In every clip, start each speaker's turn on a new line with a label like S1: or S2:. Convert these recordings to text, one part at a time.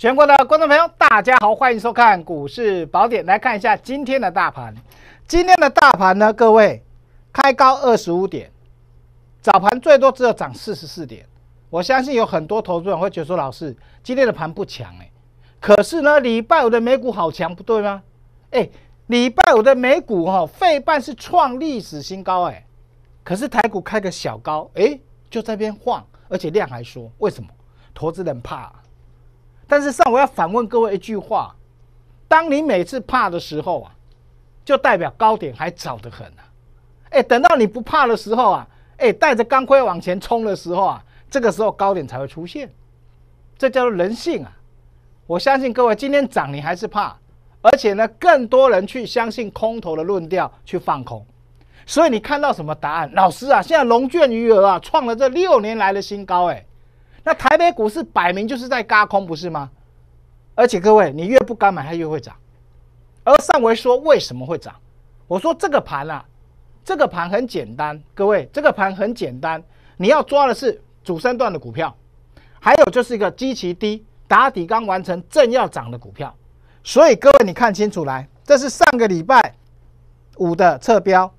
S1: 全国的观众朋友，大家好，欢迎收看《股市宝典》，来看一下今天的大盘。今天的大盘呢，各位开高二十五点，早盘最多只有涨四十四点。我相信有很多投资人会觉得说，老师今天的盘不强哎。可是呢，礼拜五的美股好强，不对吗？哎，礼拜五的美股哈，费半是创历史新高哎。可是台股开个小高哎，就在边晃，而且量还说为什么？投资人怕。但是上，我要反问各位一句话：，当你每次怕的时候啊，就代表高点还早得很呢。哎，等到你不怕的时候啊，哎，带着钢盔往前冲的时候啊，这个时候高点才会出现。这叫做人性啊！我相信各位今天涨你还是怕，而且呢，更多人去相信空头的论调去放空，所以你看到什么答案？老师啊，现在龙卷余额啊，创了这六年来的新高哎。那台北股市摆明就是在嘎空，不是吗？而且各位，你越不敢买，它越会涨。而上回说为什么会涨？我说这个盘啊，这个盘很简单，各位，这个盘很简单。你要抓的是主升段的股票，还有就是一个基期低打底刚完成正要涨的股票。所以各位你看清楚来，这是上个礼拜五的侧标。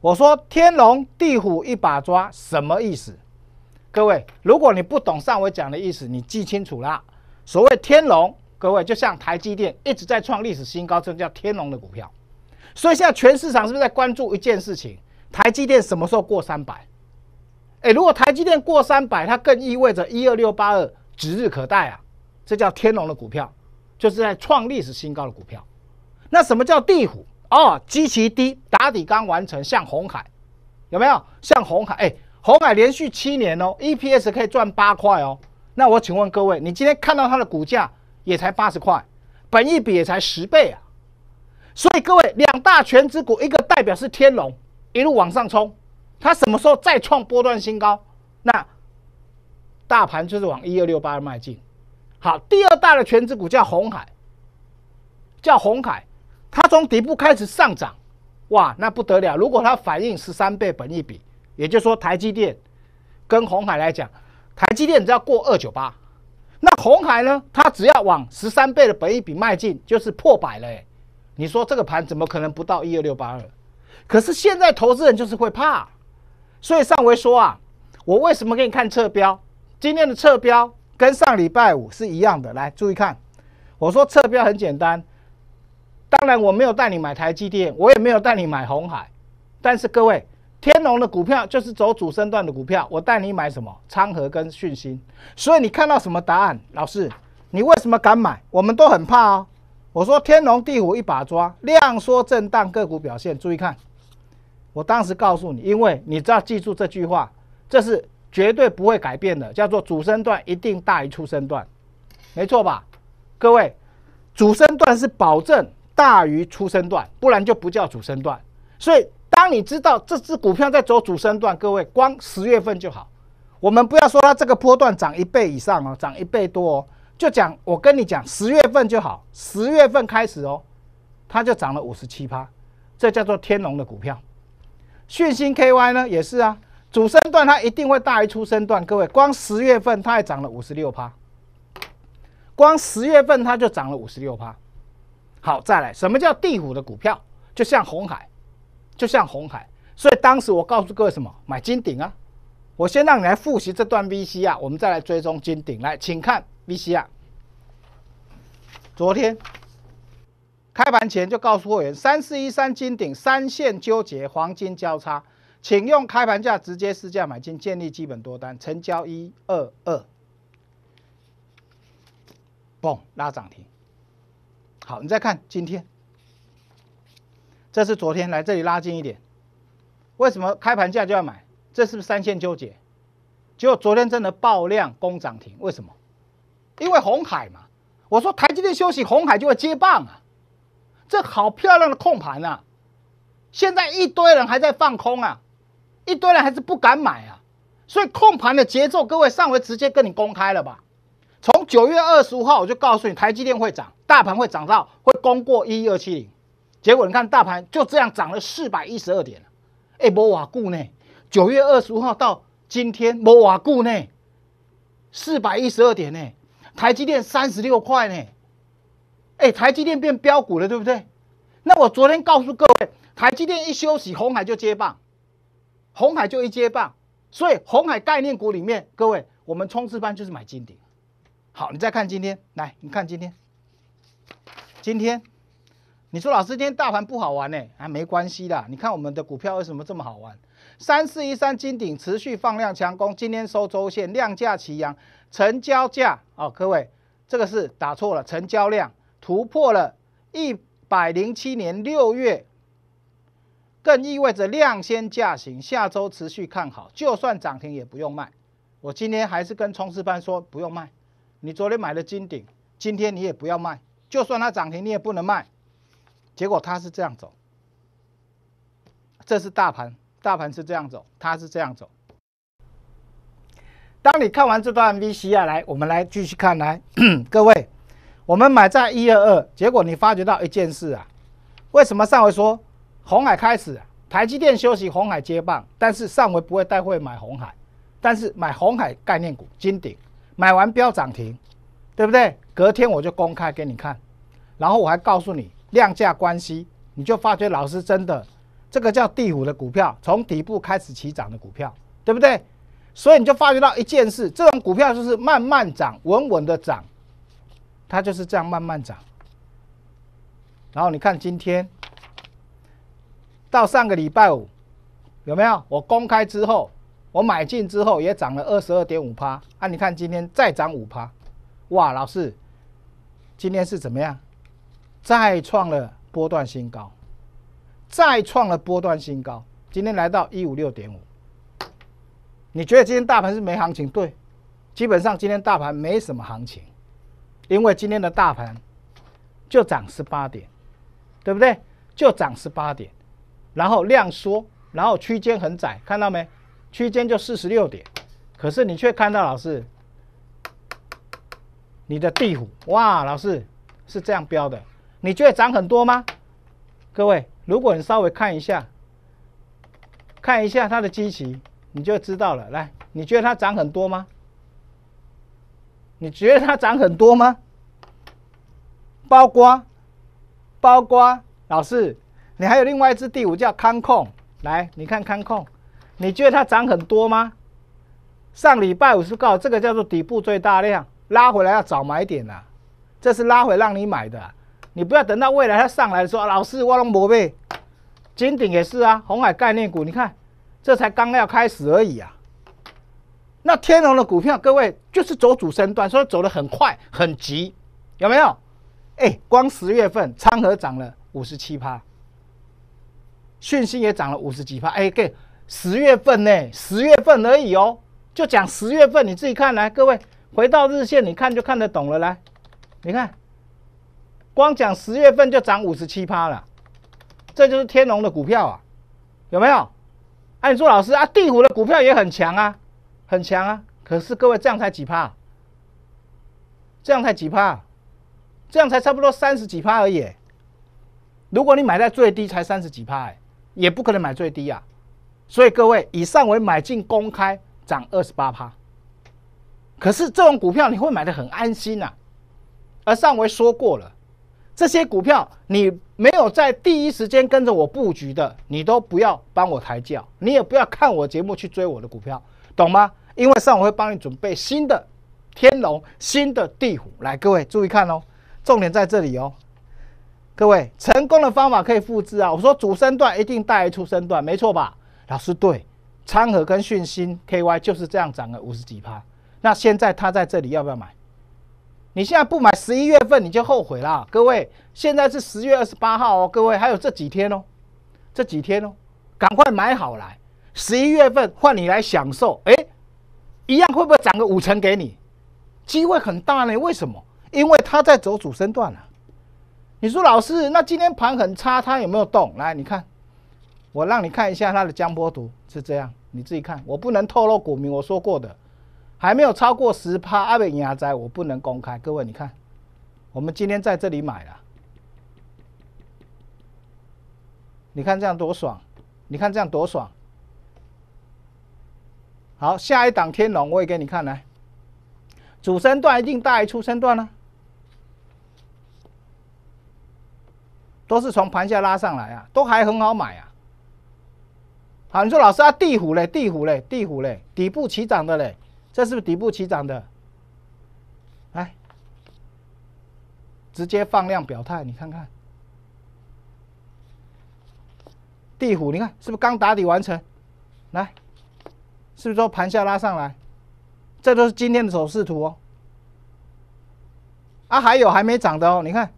S1: 我说天龙地虎一把抓什么意思？各位，如果你不懂上回讲的意思，你记清楚啦。所谓天龙，各位就像台积电一直在创历史新高，这叫天龙的股票。所以现在全市场是不是在关注一件事情？台积电什么时候过三百？哎，如果台积电过三百，它更意味着一二六八二指日可待啊。这叫天龙的股票，就是在创历史新高的股票。那什么叫地虎？哦，极其低打底刚完成，像红海，有没有？像红海，哎。红海连续七年哦，EPS 可以赚八块哦。那我请问各位，你今天看到它的股价也才八十块，本一比也才十倍啊。所以各位，两大全资股，一个代表是天龙，一路往上冲，它什么时候再创波段新高？那大盘就是往一二六八迈进。好，第二大的全资股叫红海，叫红海，它从底部开始上涨，哇，那不得了。如果它反应十三倍本一比。也就是说，台积电跟红海来讲，台积电只要过二九八，那红海呢，它只要往十三倍的本益比迈进，就是破百了。哎，你说这个盘怎么可能不到一二六八二？可是现在投资人就是会怕，所以上回说啊，我为什么给你看侧标？今天的侧标跟上礼拜五是一样的。来，注意看，我说侧标很简单，当然我没有带你买台积电，我也没有带你买红海，但是各位。天龙的股票就是走主升段的股票，我带你买什么？昌河跟讯星。所以你看到什么答案？老师，你为什么敢买？我们都很怕哦。我说天龙地虎一把抓，量缩震荡个股表现，注意看。我当时告诉你，因为你要记住这句话，这是绝对不会改变的，叫做主升段一定大于出升段，没错吧？各位，主升段是保证大于出升段，不然就不叫主升段。所以。当你知道这只股票在走主升段，各位光十月份就好，我们不要说它这个波段涨一倍以上哦，涨一倍多，就讲我跟你讲，十月份就好，十月份开始哦，它就涨了五十七趴，这叫做天龙的股票。讯星 KY 呢也是啊，主升段它一定会大于出升段，各位光十月份它也涨了五十六趴，光十月份它就涨了五十六趴。好，再来什么叫地虎的股票？就像红海。就像红海，所以当时我告诉各位什么，买金顶啊！我先让你来复习这段 VC 啊，我们再来追踪金顶。来，请看 VC 啊！昨天开盘前就告诉会员，三四一三金顶三线纠结黄金交叉，请用开盘价直接试价买进，建立基本多单，成交一二二，嘣拉涨停。好，你再看今天。这是昨天来这里拉近一点，为什么开盘价就要买？这是不是三线纠结？结果昨天真的爆量攻涨停，为什么？因为红海嘛。我说台积电休息，红海就会接棒啊。这好漂亮的控盘啊！现在一堆人还在放空啊，一堆人还是不敢买啊。所以控盘的节奏，各位上回直接跟你公开了吧。从九月二十五号我就告诉你，台积电会涨，大盘会涨到会攻过一一二七零。结果你看大盘就这样涨了四百一十二点了，哎，摩瓦固呢？九月二十五号到今天，摩瓦固呢？四百一十二点呢？台积电三十六块呢？哎，台积电变标股了，对不对？那我昨天告诉各位，台积电一休息，红海就接棒，红海就一接棒，所以红海概念股里面，各位，我们冲刺班就是买金鼎。好，你再看今天，来，你看今天，今天。你说老师，今天大盘不好玩呢？啊，没关系的。你看我们的股票为什么这么好玩？三四一三金鼎持续放量强攻，今天收周线，量价齐扬，成交价哦，各位，这个是打错了，成交量突破了一百零七年六月，更意味着量先价行，下周持续看好，就算涨停也不用卖。我今天还是跟冲刺班说不用卖，你昨天买了金鼎，今天你也不要卖，就算它涨停你也不能卖。结果它是这样走，这是大盘，大盘是这样走，它是这样走。当你看完这段 V C r 来，我们来继续看。来，各位，我们买在一二二，结果你发觉到一件事啊，为什么上回说红海开始，台积电休息，红海接棒，但是上回不会带会买红海，但是买红海概念股金鼎，买完标涨停，对不对？隔天我就公开给你看，然后我还告诉你。量价关系，你就发觉老师真的，这个叫地虎的股票，从底部开始起涨的股票，对不对？所以你就发觉到一件事，这种股票就是慢慢涨，稳稳的涨，它就是这样慢慢涨。然后你看今天到上个礼拜五，有没有？我公开之后，我买进之后也涨了二十二点五趴，那你看今天再涨五趴，哇，老师，今天是怎么样？再创了波段新高，再创了波段新高。今天来到一五六点五，你觉得今天大盘是没行情？对，基本上今天大盘没什么行情，因为今天的大盘就涨十八点，对不对？就涨十八点，然后量缩，然后区间很窄，看到没？区间就四十六点，可是你却看到老师，你的地虎哇，老师是这样标的。你觉得涨很多吗？各位，如果你稍微看一下，看一下它的基期，你就知道了。来，你觉得它涨很多吗？你觉得它涨很多吗？包括，包括老师，你还有另外一只第五叫康控。来，你看康控，你觉得它涨很多吗？上礼拜五是告这个叫做底部最大量，拉回来要找买点了，这是拉回让你买的。你不要等到未来它上来的时候，老是挖龙博呗，金鼎也是啊，红海概念股，你看，这才刚要开始而已啊。那天龙的股票，各位就是走主升段，所以走的很快很急，有没有？哎，光十月份，昌河涨了五十七趴，讯息也涨了五十几趴，哎，给十月份呢，十月份而已哦，就讲十月份，你自己看来，各位回到日线，你看就看得懂了，来，你看。光讲十月份就涨五十七趴了，这就是天龙的股票啊，有没有？哎，朱老师啊，地虎的股票也很强啊，很强啊。可是各位这样才几趴，这样才几趴，这样才差不多三十几趴而已。如果你买在最低，才三十几趴，也不可能买最低啊。所以各位，以上为买进公开涨二十八趴，可是这种股票你会买的很安心呐，而上回说过了。这些股票你没有在第一时间跟着我布局的，你都不要帮我抬轿，你也不要看我节目去追我的股票，懂吗？因为上午会帮你准备新的天龙、新的地虎。来，各位注意看哦，重点在这里哦。各位，成功的方法可以复制啊。我说主升段一定带出升段，没错吧？老师对，昌河跟讯芯 KY 就是这样涨了五十几趴。那现在它在这里要不要买？你现在不买十一月份你就后悔了，各位，现在是十月二十八号哦，各位还有这几天哦，这几天哦，赶快买好来，十一月份换你来享受，哎，一样会不会涨个五成给你？机会很大呢，为什么？因为它在走主升段了。你说老师，那今天盘很差，它有没有动？来，你看，我让你看一下它的江波图是这样，你自己看，我不能透露股民，我说过的。还没有超过十趴，阿伟银芽我不能公开。各位，你看，我们今天在这里买了，你看这样多爽，你看这样多爽。好，下一档天龙我也给你看来，主升段一定大于出升段呢，都是从盘下拉上来啊，都还很好买啊。好，你说老师啊，地虎嘞，地虎嘞，地虎嘞，底部起涨的嘞。这是不是底部起涨的？来，直接放量表态，你看看。地虎，你看是不是刚打底完成？来，是不是说盘下拉上来？这都是今天的走势图哦。啊，还有还没涨的哦，你看，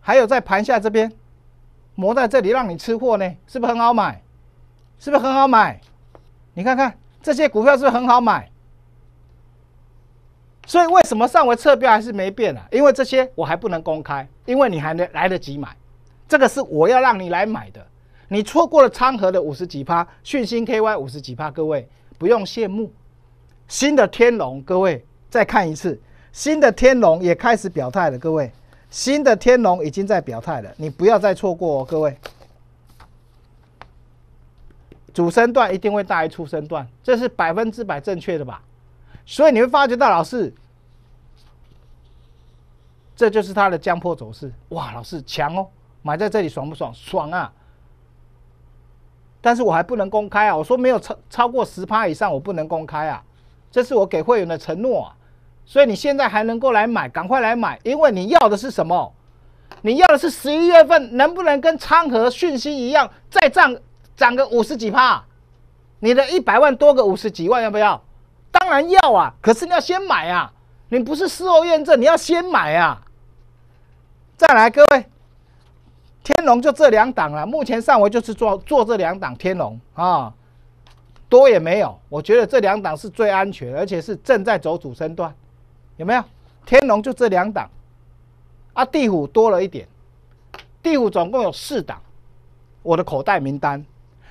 S1: 还有在盘下这边，磨在这里让你吃货呢，是不是很好买？是不是很好买？你看看。这些股票是很好买，所以为什么上回测标还是没变呢？因为这些我还不能公开，因为你还能来得及买，这个是我要让你来买的。你错过了昌河的五十几趴，讯星 KY 五十几趴，各位不用羡慕。新的天龙，各位再看一次，新的天龙也开始表态了，各位，新的天龙已经在表态了，你不要再错过哦，各位。主升段一定会大于出升段，这是百分之百正确的吧？所以你会发觉到，老师，这就是它的降坡走势。哇，老师强哦，买在这里爽不爽？爽啊！但是我还不能公开啊，我说没有超超过十趴以上，我不能公开啊，这是我给会员的承诺。啊。所以你现在还能够来买，赶快来买，因为你要的是什么？你要的是十一月份能不能跟昌河讯息一样再涨？涨个五十几趴，你的一百万多个五十几万要不要？当然要啊！可是你要先买啊！你不是事后验证，你要先买啊！再来，各位，天龙就这两档了。目前上回就是做做这两档天龙啊，多也没有。我觉得这两档是最安全，而且是正在走主升段，有没有？天龙就这两档，啊，地虎多了一点，地虎总共有四档，我的口袋名单。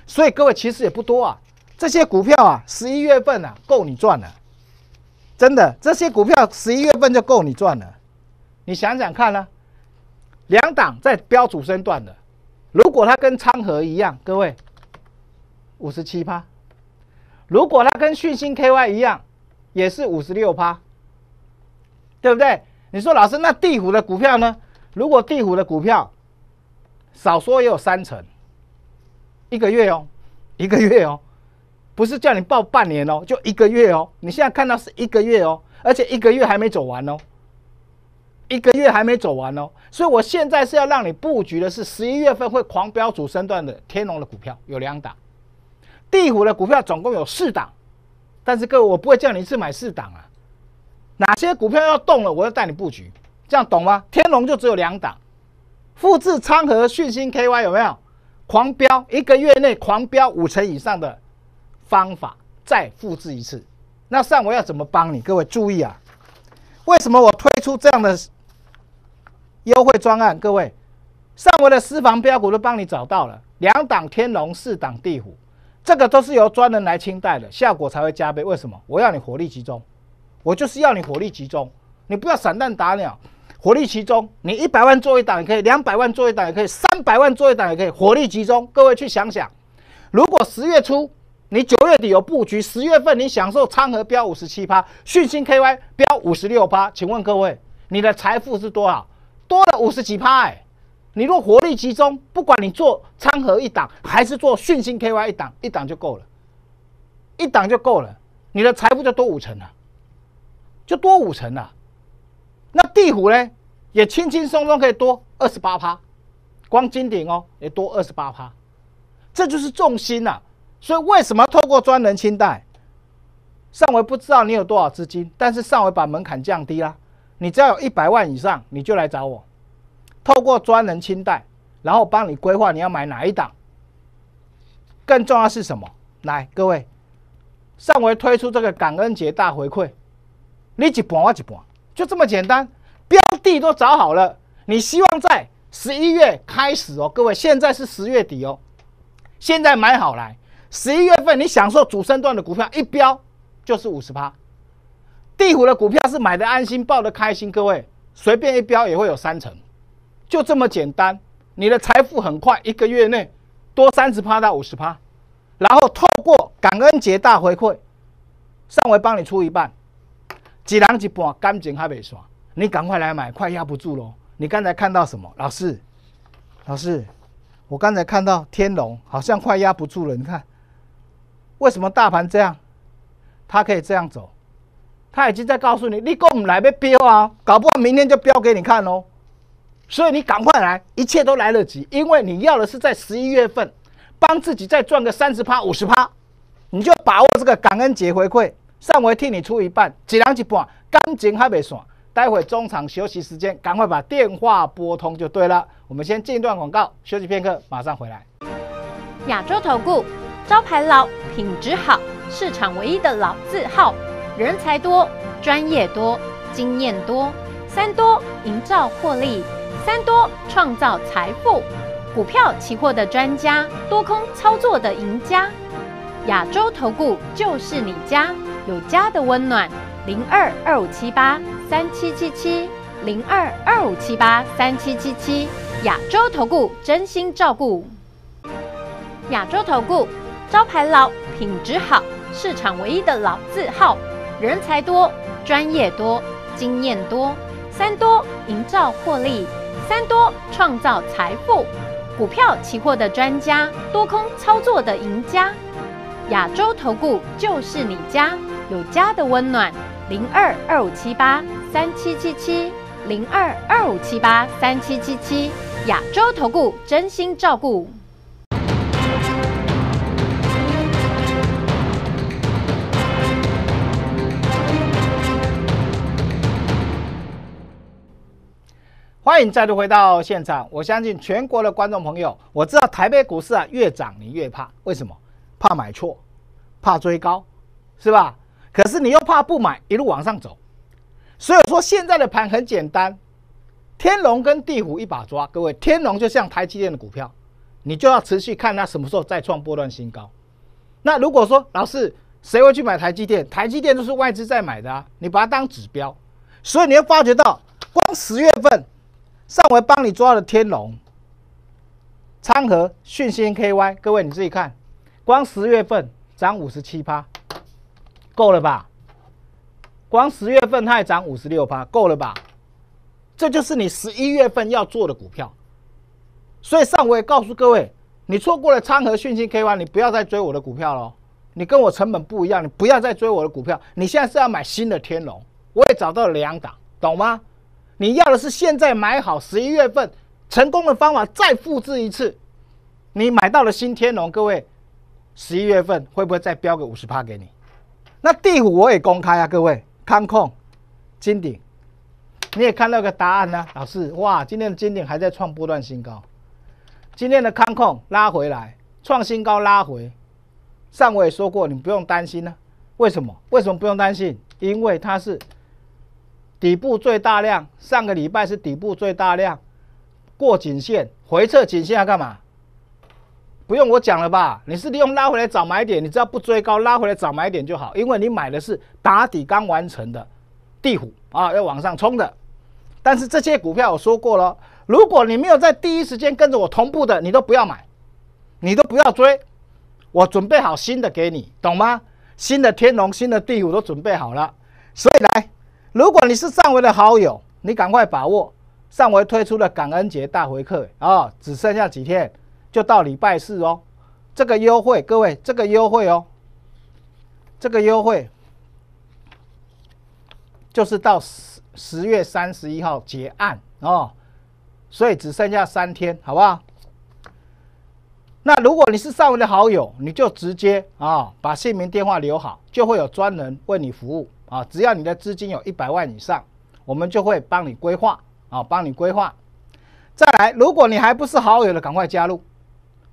S1: 所以各位其实也不多啊，这些股票啊，十一月份啊够你赚了，真的，这些股票十一月份就够你赚了。你想想看呢，两档在标主升段的，如果它跟昌河一样，各位五十七趴；如果它跟讯星 KY 一样，也是五十六趴，对不对？你说老师，那地虎的股票呢？如果地虎的股票少说也有三成。一个月哦，一个月哦，不是叫你报半年哦，就一个月哦。你现在看到是一个月哦，而且一个月还没走完哦，一个月还没走完哦。所以我现在是要让你布局的是十一月份会狂飙主升段的天龙的股票有两档，地虎的股票总共有四档，但是各位我不会叫你一次买四档啊。哪些股票要动了，我要带你布局，这样懂吗？天龙就只有两档，复制昌和讯星 KY 有没有？狂飙一个月内狂飙五成以上的方法，再复制一次。那上我要怎么帮你？各位注意啊！为什么我推出这样的优惠专案？各位，上我的私房标股都帮你找到了，两档天龙，四档地虎，这个都是由专人来清代的，效果才会加倍。为什么？我要你火力集中，我就是要你火力集中，你不要散弹打鸟。火力集中，你一百万做一档也可以，两百万做一档也可以，三百万做一档也可以。火力集中，各位去想想，如果十月初你九月底有布局，十月份你享受昌河标五十七趴，讯星 KY 标五十六趴，请问各位，你的财富是多少？多了五十几趴哎！你若火力集中，不管你做昌河一档还是做讯星 KY 一档，一档就够了，一档就够了，你的财富就多五成啦，就多五成啦。地虎呢，也轻轻松松可以多二十八趴，光金顶哦也多二十八趴，这就是重心呐。所以为什么透过专人清贷？上回不知道你有多少资金，但是上回把门槛降低了，你只要有一百万以上，你就来找我，透过专人清贷，然后帮你规划你要买哪一档。更重要是什么？来，各位，上回推出这个感恩节大回馈，你一半我一半，就这么简单。标的都找好了，你希望在十一月开始哦，各位，现在是十月底哦，现在买好了，十一月份你享受主升段的股票一标就是五十趴，地虎的股票是买的安心，抱的开心，各位随便一标也会有三成，就这么简单，你的财富很快一个月内多三十趴到五十趴，然后透过感恩节大回馈，上回帮你出一半，几人一半，感情还没刷。你赶快来买，快压不住喽！你刚才看到什么？老师，老师，我刚才看到天龙好像快压不住了。你看，为什么大盘这样？它可以这样走，它已经在告诉你，你过唔来被标啊！搞不好明天就飙给你看喽。所以你赶快来，一切都来得及，因为你要的是在十一月份帮自己再赚个三十趴、五十趴，你就把握这个感恩节回馈，上回替你出一半，一人一半，感情还没算。待会中场休息时间，赶快把电话拨通就对了。我们先进一段广告，休息片刻，马上回来。
S2: 亚洲投顾，招牌老，品质好，市场唯一的老字号，人才多，专业多，经验多，三多营造获利，三多创造财富。股票、期货的专家，多空操作的赢家，亚洲投顾就是你家，有家的温暖。零二二五七八三七七七，零二二五七八三七七七。亚洲投顾真心照顾。亚洲投顾，招牌老，品质好，市场唯一的老字号，人才多，专业多，经验多，三多营造获利，三多创造财富。股票期货的专家，多空操作的赢家。亚洲投顾就是你家，有家的温暖。零二二五七八三七七七，零二二五七八三七七七，亚洲投顾真心照顾。
S1: 欢迎再度回到现场，我相信全国的观众朋友，我知道台北股市啊，越涨你越怕，为什么？怕买错，怕追高，是吧？可是你又怕不买，一路往上走，所以说现在的盘很简单，天龙跟地虎一把抓。各位，天龙就像台积电的股票，你就要持续看它什么时候再创波段新高。那如果说老师，谁会去买台积电？台积电都是外资在买的啊，你把它当指标，所以你会发觉到，光十月份上回帮你抓的天龙、昌河、讯芯 KY，各位你自己看，光十月份涨五十七趴。够了吧？光十月份它也涨五十六趴，够了吧？这就是你十一月份要做的股票。所以上午也告诉各位，你错过了昌河讯息 K Y，你不要再追我的股票喽。你跟我成本不一样，你不要再追我的股票。你现在是要买新的天龙，我也找到两档，懂吗？你要的是现在买好，十一月份成功的方法再复制一次。你买到了新天龙，各位，十一月份会不会再标个五十趴给你？那第五我也公开啊，各位康控金鼎，你也看到个答案呢，老师哇，今天的金鼎还在创波段新高，今天的康控拉回来创新高拉回，上我也说过，你不用担心呢，为什么？为什么不用担心？因为它是底部最大量，上个礼拜是底部最大量，过颈线回撤颈线要干嘛？不用我讲了吧？你是利用拉回来找买点，你只要不追高，拉回来找买点就好。因为你买的是打底刚完成的地虎啊，要往上冲的。但是这些股票我说过了，如果你没有在第一时间跟着我同步的，你都不要买，你都不要追。我准备好新的给你，懂吗？新的天龙、新的地虎都准备好了。所以来，如果你是上回的好友，你赶快把握上回推出的感恩节大回客啊，只剩下几天。就到礼拜四哦，这个优惠，各位，这个优惠哦，这个优惠就是到十十月三十一号结案哦，所以只剩下三天，好不好？那如果你是上位的好友，你就直接啊把姓名电话留好，就会有专人为你服务啊。只要你的资金有一百万以上，我们就会帮你规划啊，帮你规划。再来，如果你还不是好友的，赶快加入。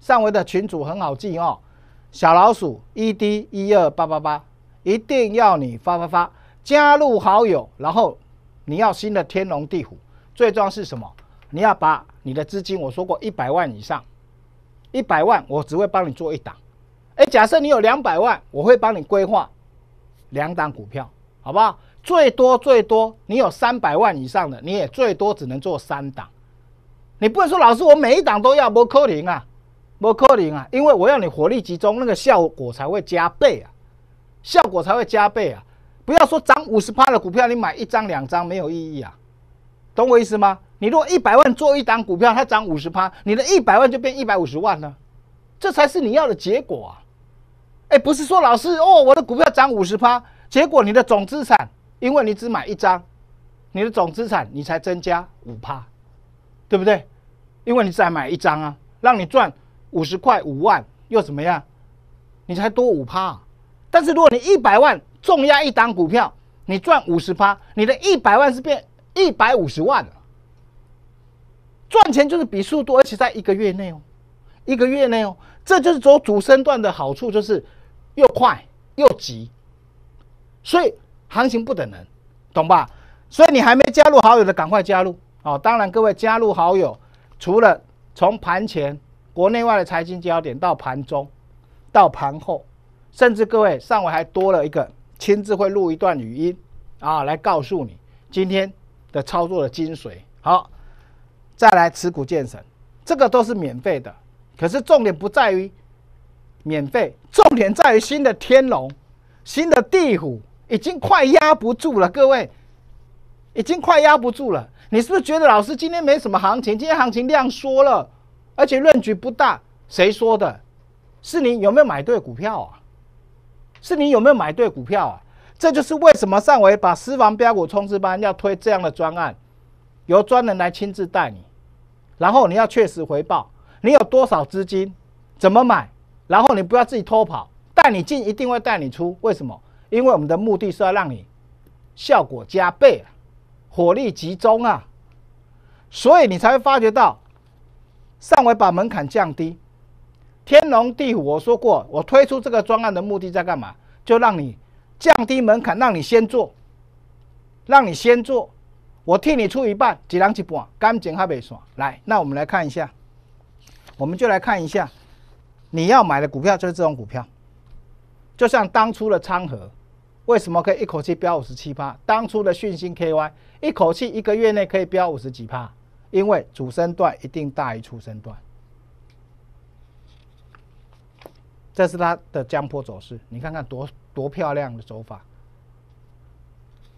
S1: 上维的群主很好记哦，小老鼠 e d 一二八八八，一定要你发发发加入好友，然后你要新的天龙地虎。最重要是什么？你要把你的资金，我说过一百万以上，一百万我只会帮你做一档。哎，假设你有两百万，我会帮你规划两档股票，好不好？最多最多，你有三百万以上的，你也最多只能做三档。你不能说老师，我每一档都要博科林啊。不可能啊，因为我要你火力集中，那个效果才会加倍啊，效果才会加倍啊！不要说涨五十趴的股票，你买一张两张没有意义啊，懂我意思吗？你如果一百万做一档股票，它涨五十趴，你的一百万就变一百五十万了，这才是你要的结果啊！哎，不是说老师哦，我的股票涨五十趴，结果你的总资产，因为你只买一张，你的总资产你才增加五趴，对不对？因为你再买一张啊，让你赚。五十块五万又怎么样？你才多五趴。但是如果你一百万重压一档股票，你赚五十趴，你的一百万是变一百五十万了。赚钱就是比速度，而且在一个月内哦，一个月内哦，这就是走主升段的好处，就是又快又急。所以行情不等人，懂吧？所以你还没加入好友的，赶快加入哦！当然，各位加入好友，除了从盘前。国内外的财经焦点到盘中，到盘后，甚至各位上回还多了一个亲自会录一段语音啊，来告诉你今天的操作的精髓。好，再来持股见神，这个都是免费的，可是重点不在于免费，重点在于新的天龙、新的地虎已经快压不住了，各位已经快压不住了。你是不是觉得老师今天没什么行情？今天行情量缩了。而且论局不大，谁说的？是你有没有买对股票啊？是你有没有买对股票啊？这就是为什么上回把私房标股冲刺班要推这样的专案，由专人来亲自带你，然后你要确实回报，你有多少资金，怎么买，然后你不要自己偷跑，带你进一定会带你出。为什么？因为我们的目的是要让你效果加倍，火力集中啊，所以你才会发觉到。尚回把门槛降低，天龙地虎，我说过，我推出这个专案的目的在干嘛？就让你降低门槛，让你先做，让你先做，我替你出一半，几两几啊？干净还没算。来，那我们来看一下，我们就来看一下，你要买的股票就是这种股票，就像当初的昌河，为什么可以一口气飙五十七趴？当初的讯星 KY，一口气一个月内可以飙五十几趴。因为主升段一定大于初升段，这是它的江坡走势，你看看多多漂亮的走法。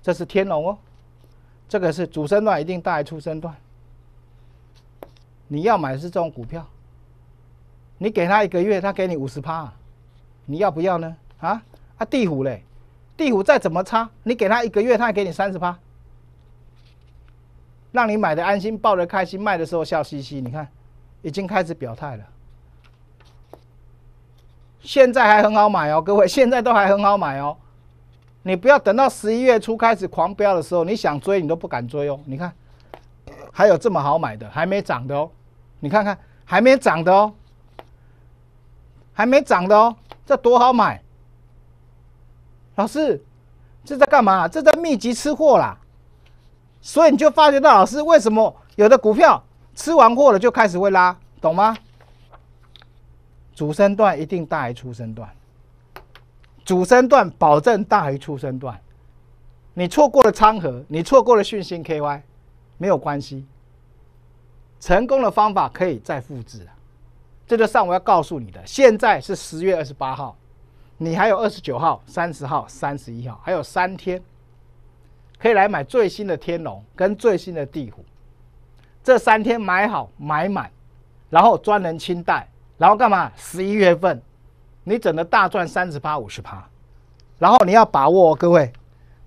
S1: 这是天龙哦，这个是主升段一定大于初升段。你要买的是这种股票，你给他一个月，他给你五十趴，你要不要呢？啊啊，地虎嘞，地虎再怎么差，你给他一个月，他给你三十趴。让你买的安心，抱的开心，卖的时候笑嘻嘻。你看，已经开始表态了。现在还很好买哦，各位，现在都还很好买哦。你不要等到十一月初开始狂飙的时候，你想追你都不敢追哦。你看，还有这么好买的，还没涨的哦。你看看，还没涨的哦，还没涨的哦，这多好买。老师，这在干嘛？这在密集吃货啦。所以你就发觉到，老师为什么有的股票吃完货了就开始会拉，懂吗？主升段一定大于出升段，主升段保证大于出升段。你错过了昌河，你错过了讯星 KY，没有关系，成功的方法可以再复制啊。这就上我要告诉你的，现在是十月二十八号，你还有二十九号、三十号、三十一号，还有三天。可以来买最新的天龙跟最新的地虎，这三天买好买满，然后专人清袋，然后干嘛？十一月份你整个大赚三十八五十趴，然后你要把握哦，各位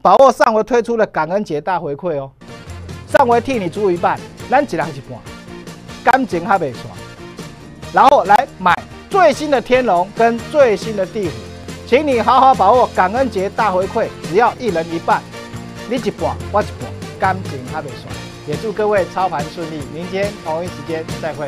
S1: 把握上回推出的感恩节大回馈哦，上回替你出一半，咱一人一半，感情还不错，然后来买最新的天龙跟最新的地虎，请你好好把握感恩节大回馈，只要一人一半。你直播，我直播，感情还袂算。也祝各位操盘顺利，明天同一时间再会。